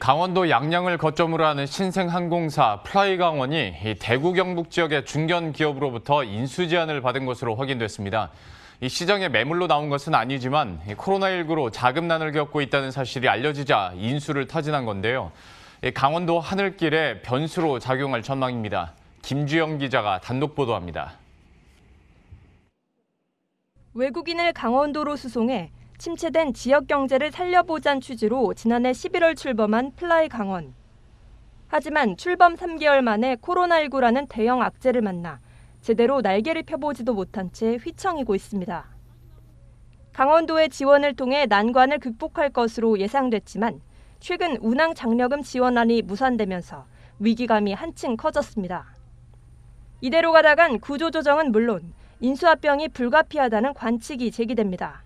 강원도 양양을 거점으로 하는 신생항공사 플라이강원이 대구 경북 지역의 중견 기업으로부터 인수 제안을 받은 것으로 확인됐습니다. 시장에 매물로 나온 것은 아니지만 코로나19로 자금난을 겪고 있다는 사실이 알려지자 인수를 타진한 건데요. 강원도 하늘길에 변수로 작용할 전망입니다. 김주영 기자가 단독 보도합니다. 외국인을 강원도로 수송해 침체된 지역 경제를 살려보자는 취지로 지난해 11월 출범한 플라이 강원. 하지만 출범 3개월 만에 코로나19라는 대형 악재를 만나 제대로 날개를 펴보지도 못한 채 휘청이고 있습니다. 강원도의 지원을 통해 난관을 극복할 것으로 예상됐지만 최근 운항 장려금 지원안이 무산되면서 위기감이 한층 커졌습니다. 이대로 가다간 구조조정은 물론 인수합병이 불가피하다는 관측이 제기됩니다.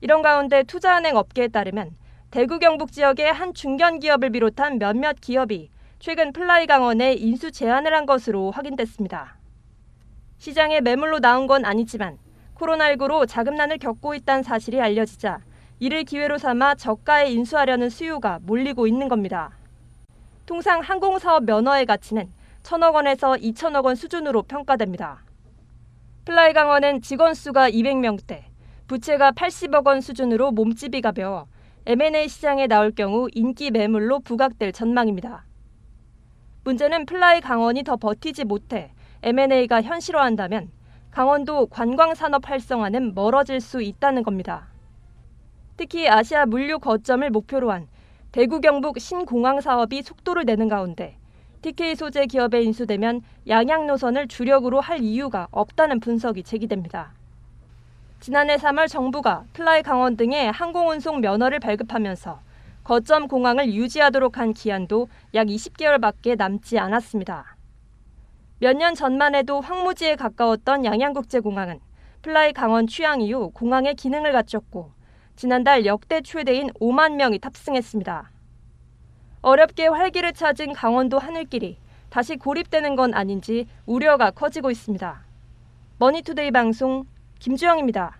이런 가운데 투자은행 업계에 따르면 대구 경북 지역의 한 중견 기업을 비롯한 몇몇 기업이 최근 플라이 강원에 인수 제안을한 것으로 확인됐습니다. 시장에 매물로 나온 건 아니지만 코로나19로 자금난을 겪고 있다는 사실이 알려지자 이를 기회로 삼아 저가에 인수하려는 수요가 몰리고 있는 겁니다. 통상 항공사업 면허의 가치는 1천억 원에서 2천억 원 수준으로 평가됩니다. 플라이 강원은 직원 수가 200명대, 부채가 80억 원 수준으로 몸집이 가벼워 M&A 시장에 나올 경우 인기 매물로 부각될 전망입니다. 문제는 플라이 강원이 더 버티지 못해 M&A가 현실화한다면 강원도 관광산업 활성화는 멀어질 수 있다는 겁니다. 특히 아시아 물류 거점을 목표로 한 대구 경북 신공항 사업이 속도를 내는 가운데 TK 소재 기업에 인수되면 양양 노선을 주력으로 할 이유가 없다는 분석이 제기됩니다. 지난해 3월 정부가 플라이 강원 등의 항공운송 면허를 발급하면서 거점 공항을 유지하도록 한 기한도 약 20개월밖에 남지 않았습니다. 몇 년 전만 해도 황무지에 가까웠던 양양국제공항은 플라이 강원 취향 이후 공항의 기능을 갖췄고 지난달 역대 최대인 5만 명이 탑승했습니다. 어렵게 활기를 찾은 강원도 하늘길이 다시 고립되는 건 아닌지 우려가 커지고 있습니다. 머니투데이 방송 김주영입니다.